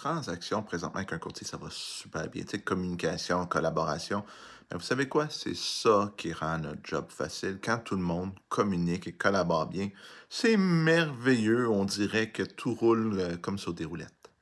transaction présentement avec un courtier, ça va super bien. Tu sais, communication, collaboration. Mais vous savez quoi? C'est ça qui rend notre job facile. Quand tout le monde communique et collabore bien, c'est merveilleux. On dirait que tout roule euh, comme sur des roulettes.